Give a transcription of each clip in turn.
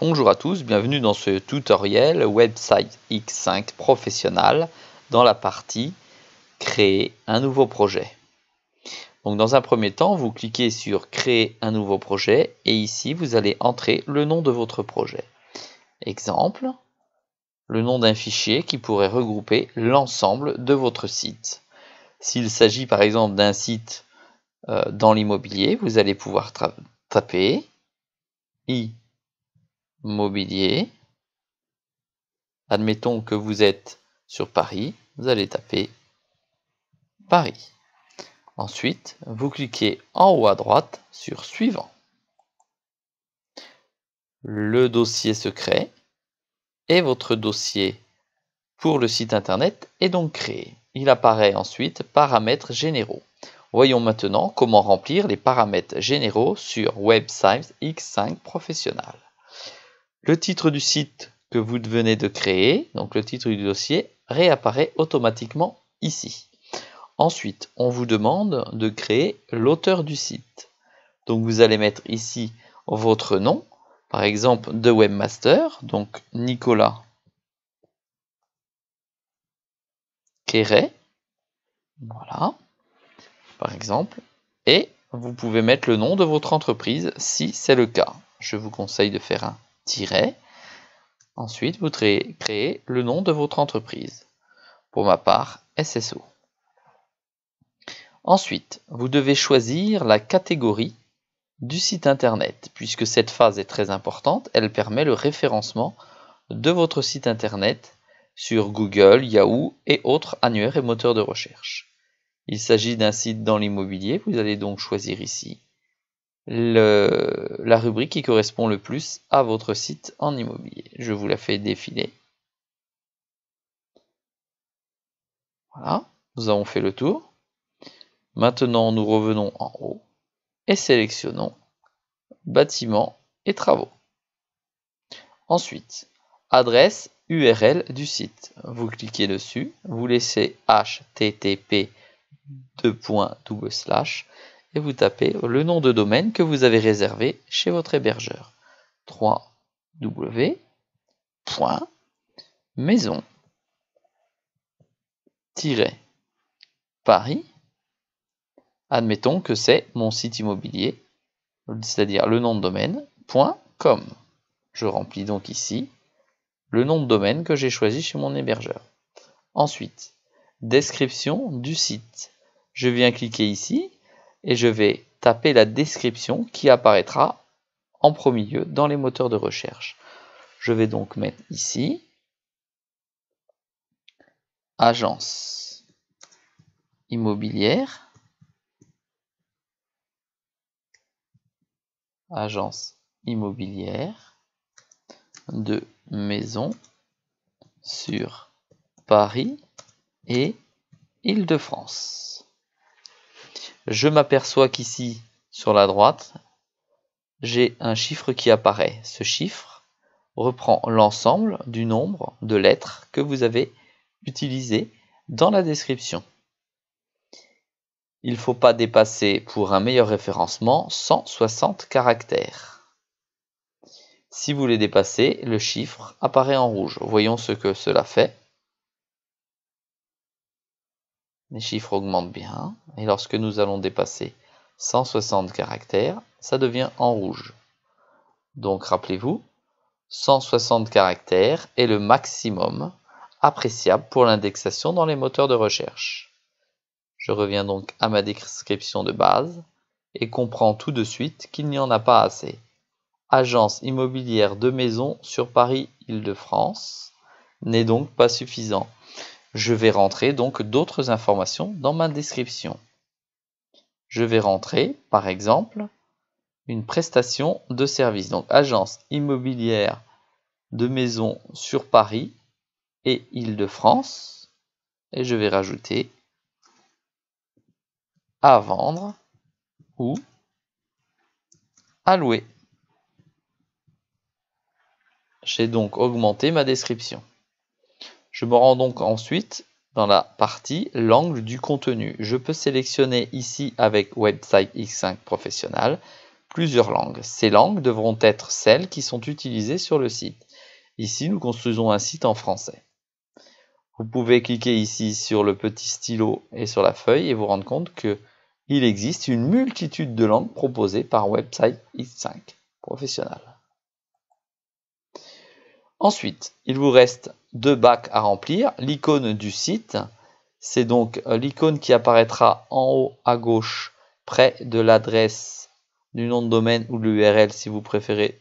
Bonjour à tous, bienvenue dans ce tutoriel Website X5 professionnel dans la partie Créer un nouveau projet. Donc dans un premier temps, vous cliquez sur Créer un nouveau projet et ici vous allez entrer le nom de votre projet. Exemple, le nom d'un fichier qui pourrait regrouper l'ensemble de votre site. S'il s'agit par exemple d'un site euh, dans l'immobilier, vous allez pouvoir taper i mobilier. Admettons que vous êtes sur Paris, vous allez taper Paris. Ensuite, vous cliquez en haut à droite sur Suivant. Le dossier se crée et votre dossier pour le site internet est donc créé. Il apparaît ensuite Paramètres généraux. Voyons maintenant comment remplir les paramètres généraux sur WebScience X5 Professional. Le titre du site que vous venez de créer, donc le titre du dossier, réapparaît automatiquement ici. Ensuite, on vous demande de créer l'auteur du site. Donc vous allez mettre ici votre nom, par exemple de webmaster, donc Nicolas Quéret, voilà, par exemple, et vous pouvez mettre le nom de votre entreprise si c'est le cas. Je vous conseille de faire un Ensuite, vous créez le nom de votre entreprise. Pour ma part, SSO. Ensuite, vous devez choisir la catégorie du site internet. Puisque cette phase est très importante, elle permet le référencement de votre site internet sur Google, Yahoo et autres annuaires et moteurs de recherche. Il s'agit d'un site dans l'immobilier, vous allez donc choisir ici la rubrique qui correspond le plus à votre site en immobilier. Je vous la fais défiler. Voilà, nous avons fait le tour. Maintenant, nous revenons en haut et sélectionnons bâtiments et travaux. Ensuite, adresse URL du site. Vous cliquez dessus, vous laissez http et vous tapez le nom de domaine que vous avez réservé chez votre hébergeur. 3 Paris. Admettons que c'est mon site immobilier, c'est-à-dire le nom de domaine.com Je remplis donc ici le nom de domaine que j'ai choisi chez mon hébergeur. Ensuite, description du site. Je viens cliquer ici et je vais taper la description qui apparaîtra en premier lieu dans les moteurs de recherche. Je vais donc mettre ici agence immobilière, agence immobilière de maison sur Paris et Île-de-France je m'aperçois qu'ici, sur la droite, j'ai un chiffre qui apparaît. Ce chiffre reprend l'ensemble du nombre de lettres que vous avez utilisées dans la description. Il ne faut pas dépasser pour un meilleur référencement 160 caractères. Si vous les dépassez, le chiffre apparaît en rouge. Voyons ce que cela fait. les chiffres augmentent bien, et lorsque nous allons dépasser 160 caractères, ça devient en rouge. Donc rappelez-vous, 160 caractères est le maximum appréciable pour l'indexation dans les moteurs de recherche. Je reviens donc à ma description de base et comprends tout de suite qu'il n'y en a pas assez. Agence immobilière de maison sur Paris-Île-de-France n'est donc pas suffisant. Je vais rentrer donc d'autres informations dans ma description. Je vais rentrer, par exemple, une prestation de service, donc agence immobilière de maison sur Paris et Île-de-France. Et je vais rajouter à vendre ou à louer. J'ai donc augmenté ma description. Je me rends donc ensuite dans la partie Langue du contenu. Je peux sélectionner ici avec Website X5 Professionnel plusieurs langues. Ces langues devront être celles qui sont utilisées sur le site. Ici, nous construisons un site en français. Vous pouvez cliquer ici sur le petit stylo et sur la feuille et vous rendre compte que il existe une multitude de langues proposées par Website X5 Professionnel. Ensuite, il vous reste deux bacs à remplir. L'icône du site, c'est donc euh, l'icône qui apparaîtra en haut à gauche près de l'adresse du nom de domaine ou de l'URL si vous préférez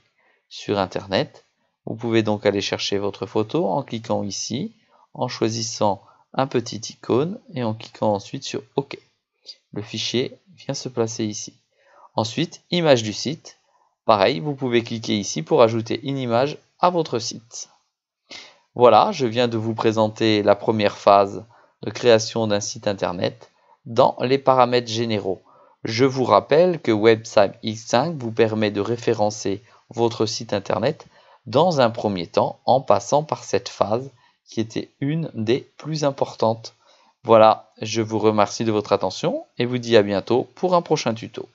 sur Internet. Vous pouvez donc aller chercher votre photo en cliquant ici, en choisissant un petit icône et en cliquant ensuite sur OK. Le fichier vient se placer ici. Ensuite, image du site. Pareil, vous pouvez cliquer ici pour ajouter une image à votre site. Voilà, je viens de vous présenter la première phase de création d'un site internet dans les paramètres généraux. Je vous rappelle que website X5 vous permet de référencer votre site internet dans un premier temps en passant par cette phase qui était une des plus importantes. Voilà, je vous remercie de votre attention et vous dis à bientôt pour un prochain tuto.